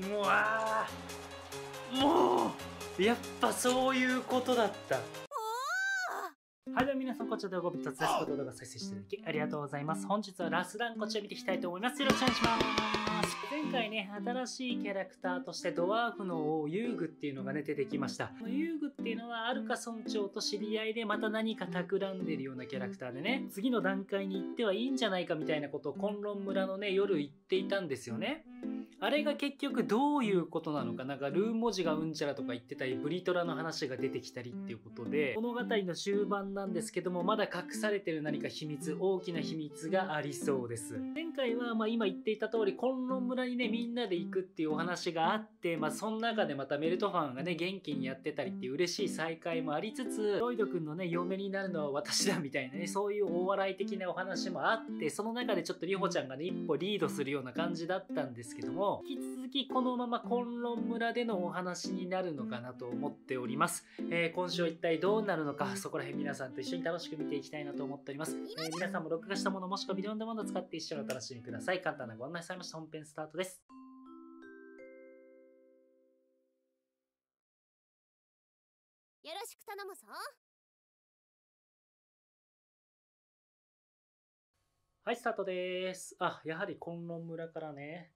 うわもうやっぱそういうことだったはい、では皆さん、こちらでごべたつです。動画再生していただきありがとうございます。本日はラスランこちら見ていきたいと思います。よろしくお願いします。前回ね、新しいキャラクターとしてドワーフの王遊具っていうのがね、出てきました。遊具っていうのは、アルカ村長と知り合いでまた何か企んでるようなキャラクターでね、次の段階に行ってはいいんじゃないかみたいなことを、混乱村のね、夜言っていたんですよね。あれが結局どういうことなのかなんかルー文字がうんちゃらとか言ってたりブリトラの話が出てきたりっていうことで物語の終盤なんですけどもまだ隠されてる何か秘密大きな秘密がありそうです前回はま今言っていた通り崑崙村にねみんなで行くっていうお話があってまあその中でまたメルトファンがね元気にやってたりっていう嬉しい再会もありつつロイドくんのね嫁になるのは私だみたいなねそういう大笑い的なお話もあってその中でちょっとリホちゃんがね一歩リードするような感じだったんですけどもも引き続きこのまま崑論村でのお話になるのかなと思っております、えー、今週は一体どうなるのかそこら辺皆さんと一緒に楽しく見ていきたいなと思っております、えー、皆さんも録画したものもしくはビデオンデマンド使って一緒にお楽しみください簡単なご案内されました本編スタートですよろしく頼むぞはい、スタートです。あ、やはり崑論村からね、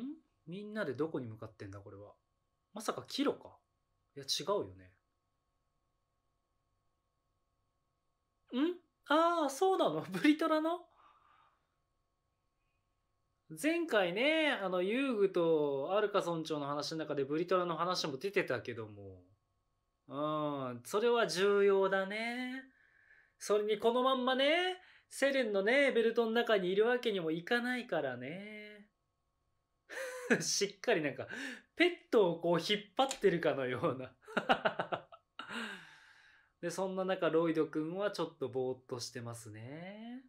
んみんなでどこに向かってんだ、これは。まさかキロか。いや、違うよね。んああ、そうなの ブリトラの前回ね、あの、遊具とアルカ村長の話の中でブリトラの話も出てたけども。うん、それは重要だね。それにこのまんまね、セレンのね、ベルトの中にいるわけにもいかないからね。しっかりなんか、ペットをこう引っ張ってるかのような で、そんな中、ロイドくんはちょっとぼーっとしてますね。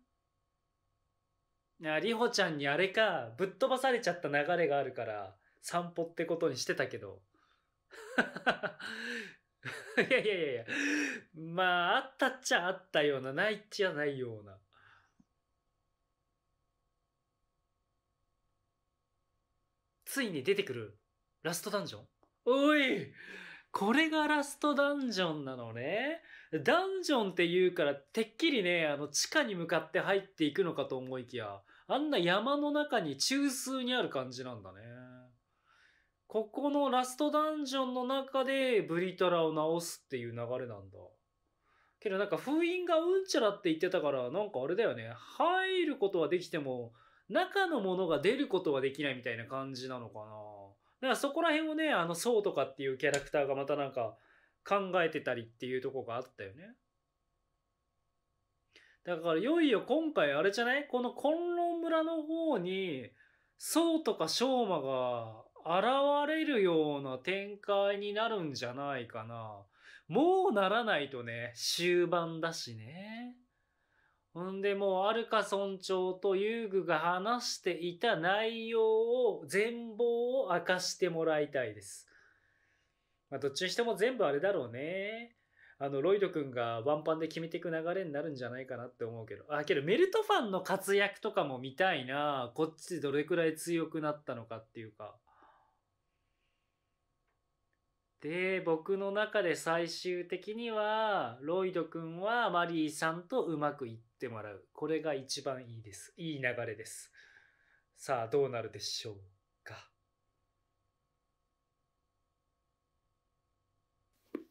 あ、リホちゃんにあれか、ぶっ飛ばされちゃった流れがあるから、散歩ってことにしてたけど。いやいやいやいや。まあ、あったっちゃあったような、ないっちゃないような。ついに出てくるラストダンジョンおいこれがラストダンジョンなのね。ダンジョンって言うから、てっきりね、あの、地下に向かって入っていくのかと思いきや、あんな山の中に中枢にある感じなんだね。ここのラストダンジョンの中でブリトラを直すっていう流れなんだ。けどなんか封印がうんちゃらって言ってたから、なんかあれだよね。入ることはできても、中のものが出ることはできないみたいな感じなのかな。だからそこら辺をね、あの、そとかっていうキャラクターがまたなんか考えてたりっていうとこがあったよね。だからいよいよ今回あれじゃないこの混乱村の方に、そとか昌マが現れるような展開になるんじゃないかな。もうならないとね、終盤だしね。ほんでもう、アルカ村長と遊具が話していた内容を、全貌を明かしてもらいたいです。まあ、どっちにしても全部あれだろうね。あの、ロイド君がワンパンで決めていく流れになるんじゃないかなって思うけど。あ、けどメルトファンの活躍とかも見たいな。こっちでどれくらい強くなったのかっていうか。で、僕の中で最終的には、ロイド君はマリーさんとうまくいっってもらう。これが一番いいです。いい流れです。さあ、どうなるでしょうか。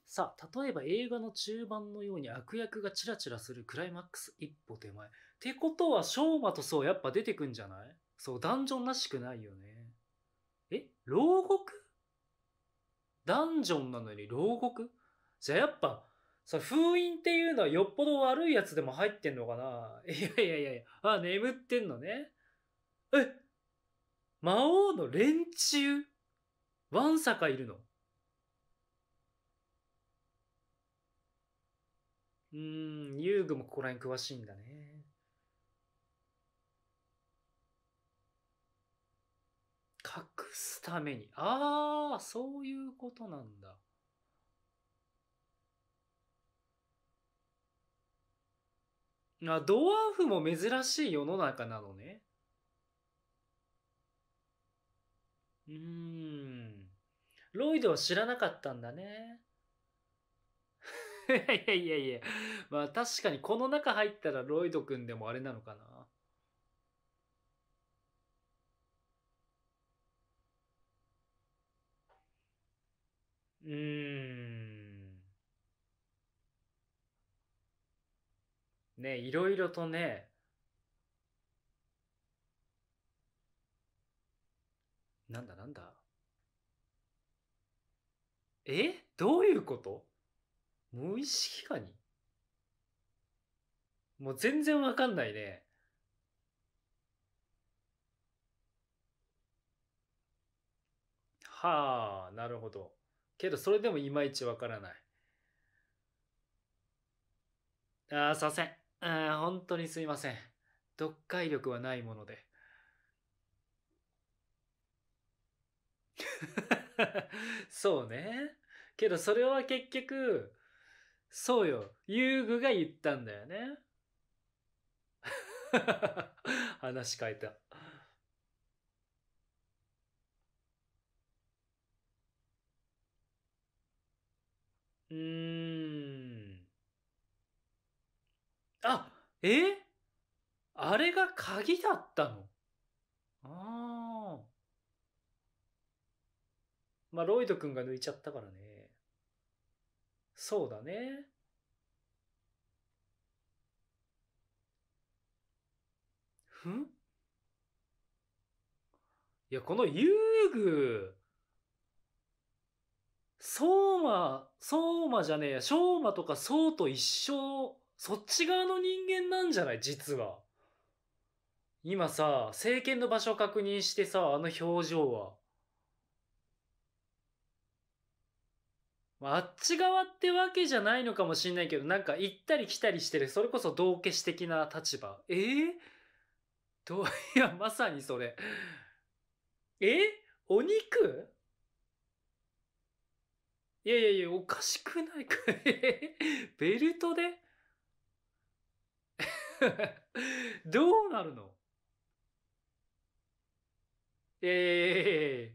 さあ、例えば映画の中盤のように悪役がチラチラするクライマックス一歩手前。ってことは、昌磨とそうやっぱ出てくんじゃないそう、ダンジョンらしくないよね。え牢獄ダンジョンなのに牢獄じゃあやっぱ、そ封印っていうのはよっぽど悪いやつでも入ってんのかな いやいやいやいや、あ、眠ってんのね。え魔王の連中ワンサカいるのうん、遊具もここら辺詳しいんだね。隠すために。ああ、そういうことなんだ。あ、ドワーフも珍しい世の中なのね。うん。ロイドは知らなかったんだね。いやいやいや。まあ確かにこの中入ったらロイドくんでもあれなのかな。うーん。ね、いろいろとね、なんだなんだえどういうこと無意識かにもう全然わかんないね。はあ、なるほど。けど、それでもいまいちわからない。ああ、させん。本当にすいません。読解力はないもので。そうね。けどそれは結局、そうよ。遊具が言ったんだよね。話変えた。うん。えあれが鍵だったのああ。まあ、ロイド君が抜いちゃったからね。そうだね。ふんいや、この遊具、相そう馬じゃねえや、う馬とかそうと一緒そっち側の人間なんじゃない実は。今さ、政権の場所を確認してさ、あの表情は。あっち側ってわけじゃないのかもしんないけど、なんか行ったり来たりしてる、それこそ道化師的な立場。えー、ど いや、まさにそれ。えお肉いやいやいや、おかしくないか。ベルトで どうなるのええ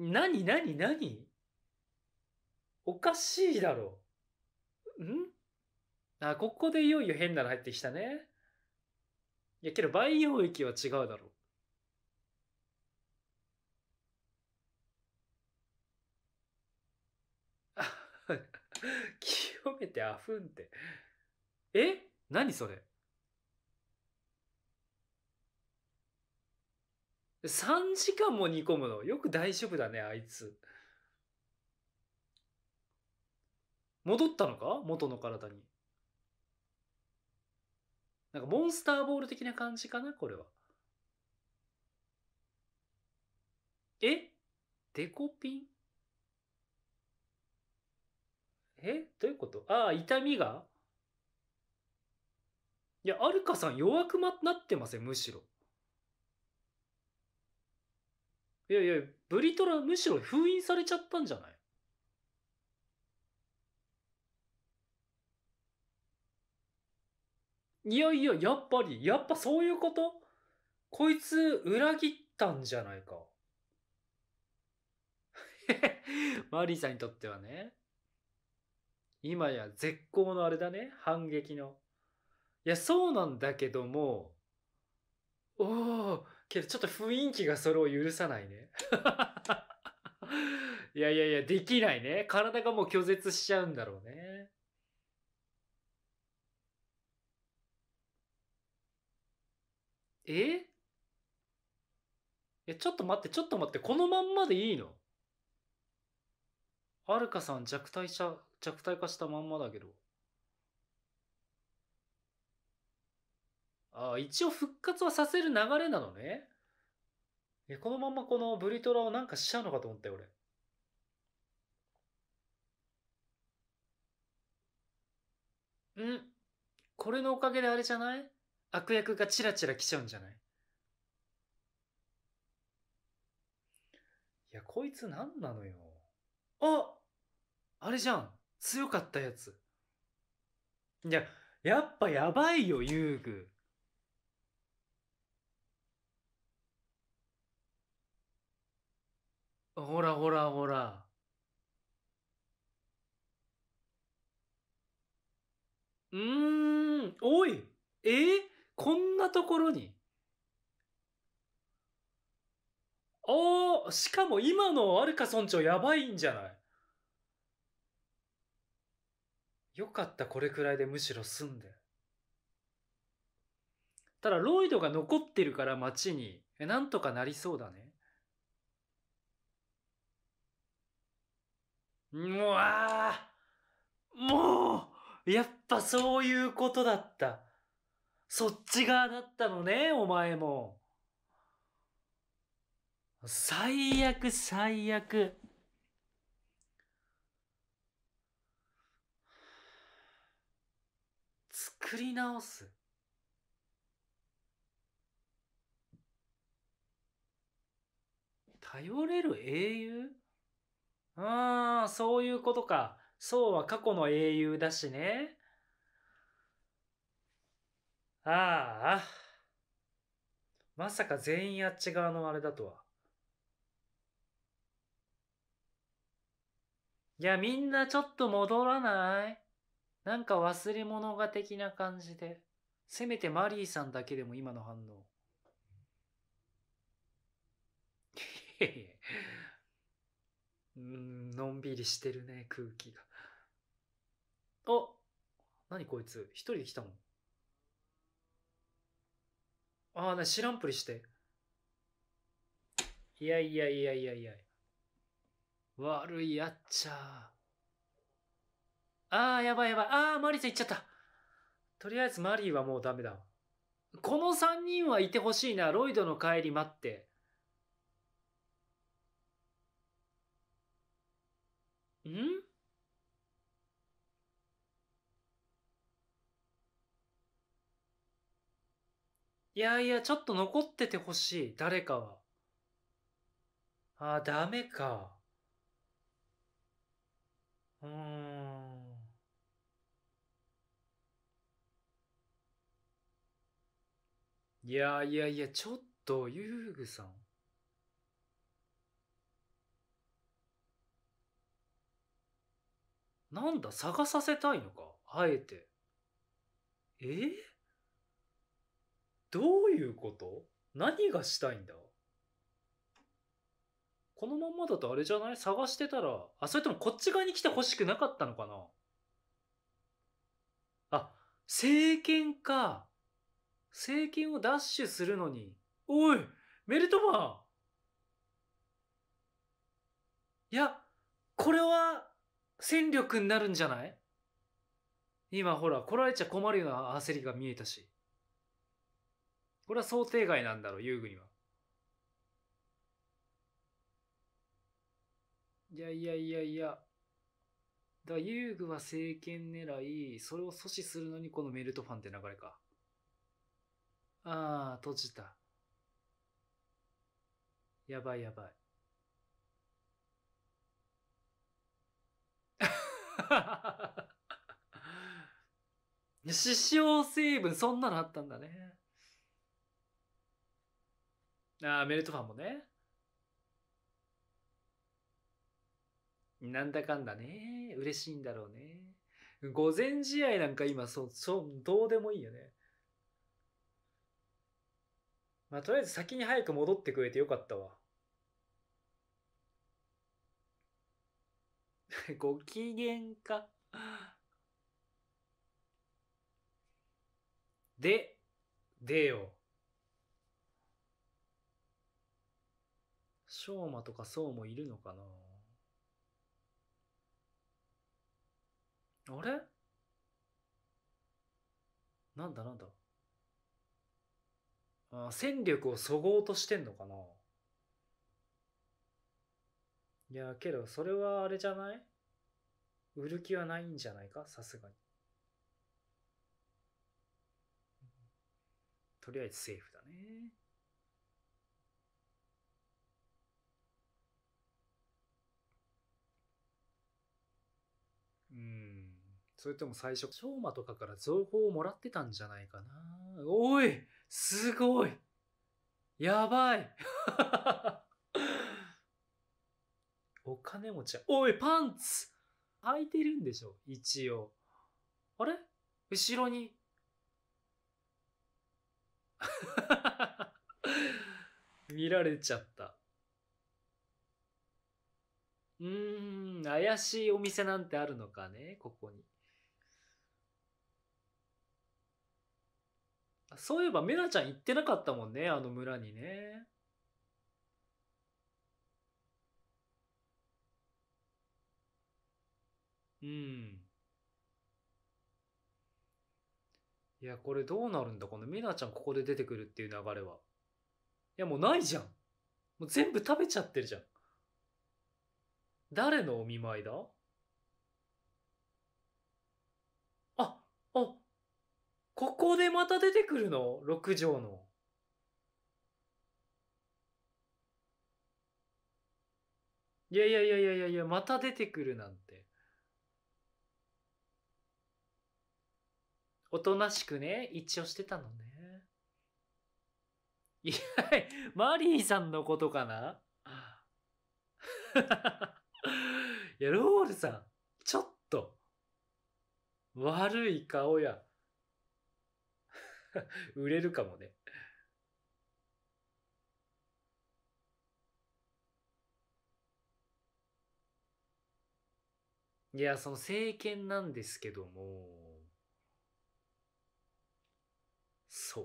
ー、なになになにおかしいだろう。んあ、ここでいよいよ変なの入ってきたね。いやけど培養液は違うだろう。清めてあふんって。え何それ ?3 時間も煮込むのよく大丈夫だね、あいつ。戻ったのか元の体に。なんかモンスターボール的な感じかなこれは。えデコピンえどういうことああ、痛みがいや、アルカさん弱くなってません、むしろ。いやいや、ブリトラむしろ封印されちゃったんじゃないいやいや、やっぱり、やっぱそういうことこいつ裏切ったんじゃないか。マリーさんにとってはね。今や絶好のあれだね反撃のいやそうなんだけどもおおけどちょっと雰囲気がそれを許さないね いやいやいやできないね体がもう拒絶しちゃうんだろうねええちょっと待ってちょっと待ってこのまんまでいいのはるかさん弱体者、弱体化したまんまだけど。ああ、一応復活はさせる流れなのね。え、このままこのブリトラをなんかしちゃうのかと思ったよ、俺。んこれのおかげであれじゃない悪役がチラチラ来ちゃうんじゃないいや、こいつ何なのよ。ああれじゃん強かったやついややっぱやばいよ遊具ほらほらほらうーんおいえー、こんなところにしかも今のアルカ村長やばいんじゃないよかった、これくらいでむしろ済んで。ただ、ロイドが残ってるから街に、え、なんとかなりそうだね。うわあもうやっぱそういうことだった。そっち側だったのね、お前も。最悪、最悪。作り直す。頼れる英雄ああ、そういうことか。そうは過去の英雄だしね。ああ、まさか全員あっち側のあれだとは。いや、みんなちょっと戻らないなんか忘れ物が的な感じで。せめてマリーさんだけでも今の反応。うん、のんびりしてるね、空気が。あ何こいつ一人で来たのああ、な知らんぷりして。いやいやいやいやいや。悪いやっちゃああ、やばいやばい。ああ、マリさん行っちゃった。とりあえずマリーはもうダメだ。この3人はいてほしいな。ロイドの帰り待って。んいやいや、ちょっと残っててほしい。誰かは。ああ、ダメか。うん。いやいやいや、ちょっと、ゆうぐさん。なんだ、探させたいのか、あえて。えどういうこと何がしたいんだこのまんまだとあれじゃない探してたら、あ、それともこっち側に来て欲しくなかったのかなあ、政権か。政権を奪取するのに。おいメルトマンいや、これは戦力になるんじゃない今ほら、来られちゃ困るような焦りが見えたし。これは想定外なんだろう、遊具には。いやいやいやいや。だから遊具は政権狙い、それを阻止するのにこのメルトファンって流れか。ああ、閉じた。やばいやばい。獅子王成分、そんなのあったんだね。ああ、メルトファンもね。なんだかんだね、嬉しいんだろうね。午前試合なんか今そう、そう、どうでもいいよね。まあ、とりあえず先に早く戻ってくれてよかったわ。ご機嫌か。で、でよ。しょうまとかそうもいるのかなあれなんだなんだあ戦力をそごうとしてんのかないや、けど、それはあれじゃない売る気はないんじゃないかさすがに。とりあえずセーフだね。それとも最初、昌磨とかから情報をもらってたんじゃないかな。おいすごいやばい お金持ちおいパンツ履いてるんでしょ一応。あれ後ろに。見られちゃった。うーん、怪しいお店なんてあるのかねここに。そういえばメナちゃん行ってなかったもんねあの村にねうんいやこれどうなるんだこのメナちゃんここで出てくるっていう流れはいやもうないじゃんもう全部食べちゃってるじゃん誰のお見舞いだここでまた出てくるの ?6 畳の。いやいやいやいやいやいや、また出てくるなんて。おとなしくね、一応してたのね。いや、マリーさんのことかないや、ロールさん、ちょっと、悪い顔や。売れるかもね。いや、その政権なんですけども、そ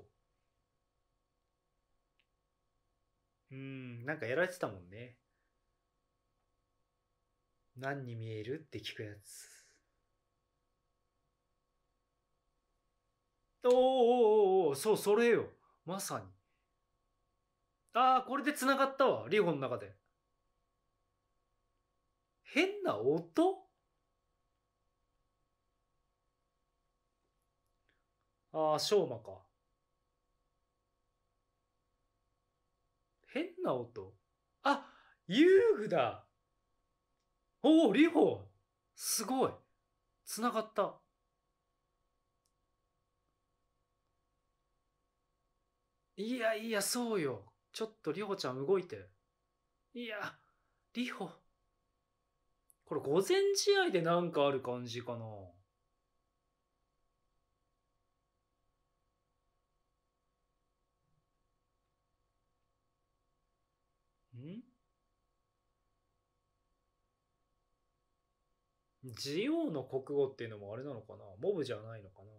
う。うん、なんかやられてたもんね。何に見えるって聞くやつ。おーおーおーそう、それよ。まさに。ああ、これで繋がったわ。リホの中で。変な音ああ、昭和か。変な音。あ、遊具だ。おお、リホすごい。繋がった。いやいや、そうよ。ちょっとりほちゃん動いて。いや、りほ。これ午前試合でなんかある感じかな。んジオウの国語っていうのもあれなのかなモブじゃないのかな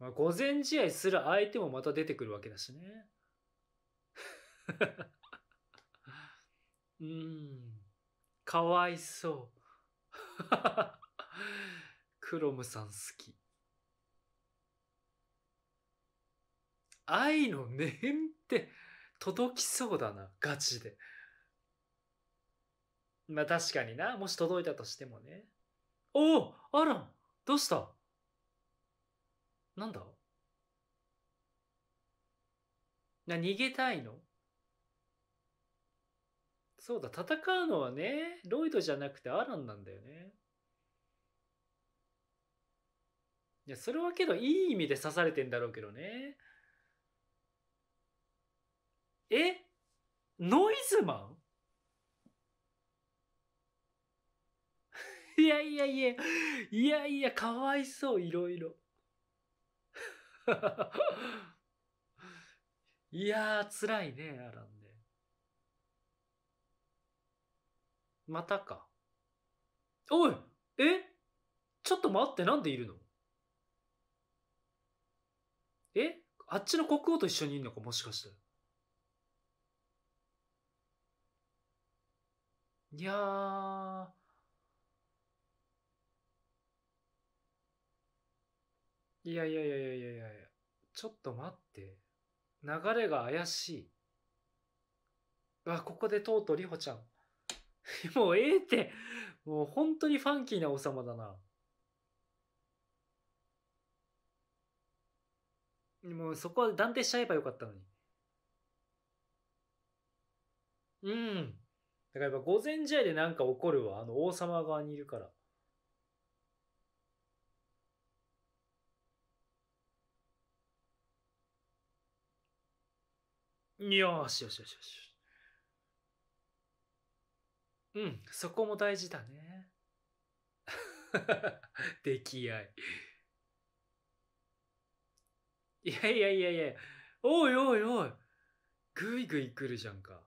まあ、午前試合する相手もまた出てくるわけだしね。うん。かわいそう。クロムさん好き。愛の念って届きそうだな、ガチで。まあ確かにな、もし届いたとしてもね。おおアランどうしたなんだな、逃げたいのそうだ、戦うのはね、ロイドじゃなくてアランなんだよね。いや、それはけど、いい意味で刺されてんだろうけどね。えノイズマン いやいやいや、いやいや、かわいそう、いろいろ。いやー、辛いね、アランね。またか。おいえちょっと待って、なんでいるのえあっちの国王と一緒にいるのか、もしかして。いやー、いやいやいやいやいやいやちょっと待って。流れが怪しい。わ、ここでとうとうりほちゃん。もうええって。もう本当にファンキーな王様だな。もうそこは断定しちゃえばよかったのに。うん。だからやっぱ午前試合でなんか起こるわ。あの王様側にいるから。よしよしよしよし。うん、そこも大事だね。溺 愛。いやいやいやいや、おいおいおい、ぐいぐい来るじゃんか。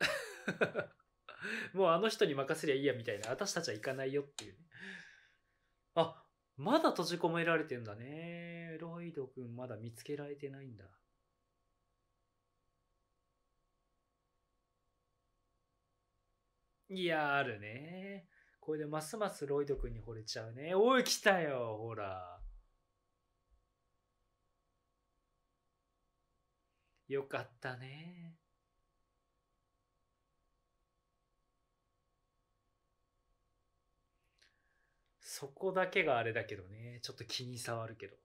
もうあの人に任せりゃいいやみたいな、私たちは行かないよっていうね。あ、まだ閉じ込められてんだね。ロイド君まだ見つけられてないんだ。いや、あるね。これでますますロイド君に惚れちゃうね。おい、来たよ、ほら。よかったね。そこだけがあれだけどね。ちょっと気に障るけど。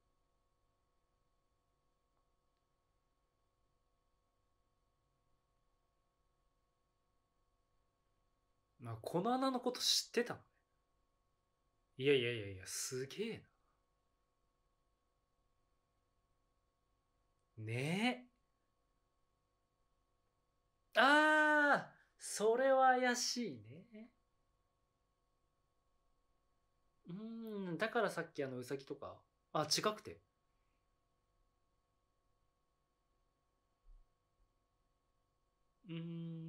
まあ、この穴のこと知ってたのね。いやいやいやいや、すげえな。ねえ。ああ、それは怪しいね。うん、だからさっきあのうさぎとか。あ、近くて。うん。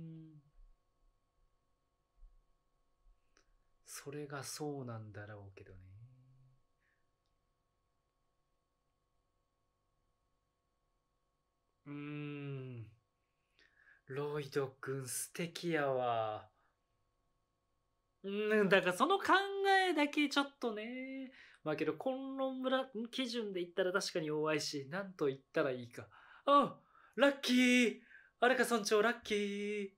それがそうなんだろうけどね。うーん。ロイド君素敵やわ。うん、だからその考えだけちょっとね。まあけど、混論村基準で言ったら確かに弱いし、なんと言ったらいいか。あラッキーれか、村長ラッキー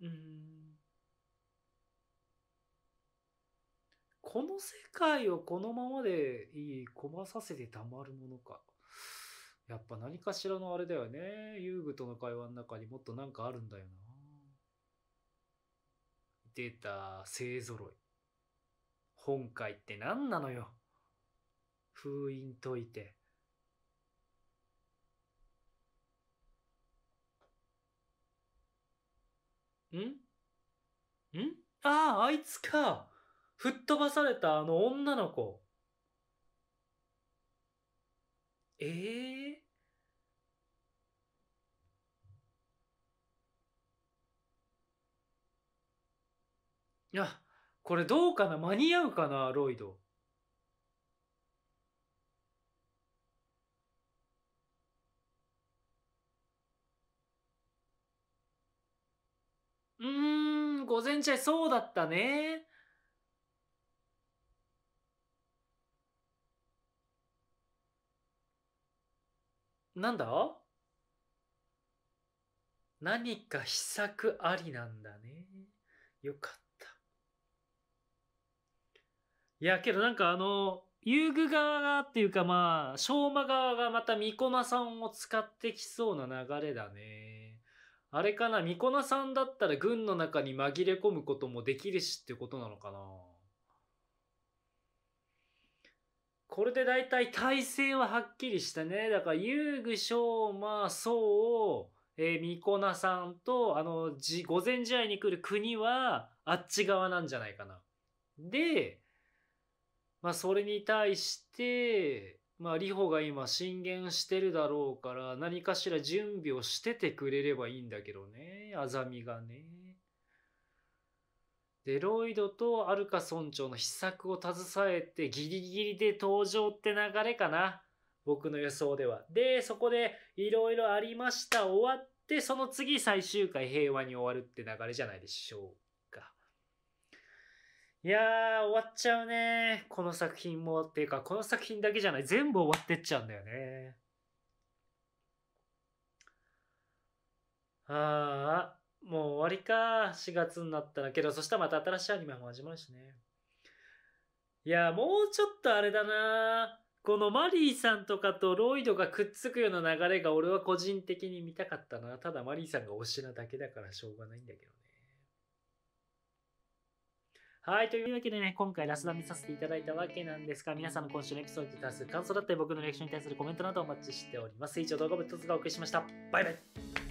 うん。この世界をこのままでいい、こまさせてたまるものか。やっぱ何かしらのあれだよね。遊具との会話の中にもっとなんかあるんだよな。出た、勢ぞろい。本会って何なのよ。封印解いて、んんああ、あいつか。吹っ飛ばされたあの女の子。ええー、いや、これどうかな間に合うかなロイド。うーん、午前中そうだったね。なんだ何か秘策ありなんだね。よかった。いや、けどなんかあの、遊具側がっていうかまあ、昭和側がまた三駒さんを使ってきそうな流れだね。あれかな、ミコナさんだったら軍の中に紛れ込むこともできるしってことなのかな。これで大体体制ははっきりしたね。だから遊具昌磨宋、えー、ミコナさんと、あの、じ、午前試合に来る国は、あっち側なんじゃないかな。で、まあ、それに対して、まあ、リホが今進言してるだろうから、何かしら準備をしててくれればいいんだけどね、アザミがね。デロイドとアルカ村長の秘策を携えてギリギリで登場って流れかな。僕の予想では。で、そこでいろいろありました。終わって、その次最終回平和に終わるって流れじゃないでしょういやー、終わっちゃうね。この作品も。っていうか、この作品だけじゃない。全部終わってっちゃうんだよね。あー、もう終わりか。4月になったらけど、そしたらまた新しいアニメも始まるしね。いやー、もうちょっとあれだな。このマリーさんとかとロイドがくっつくような流れが俺は個人的に見たかったな。ただマリーさんが推しなだけだからしょうがないんだけどはい。というわけでね、今回ラスダ見させていただいたわけなんですが、皆さんの今週のエピソードに対する感想だったり、僕の歴史に対するコメントなどお待ちしております。以上、動画も一つがお送りしました。バイバイ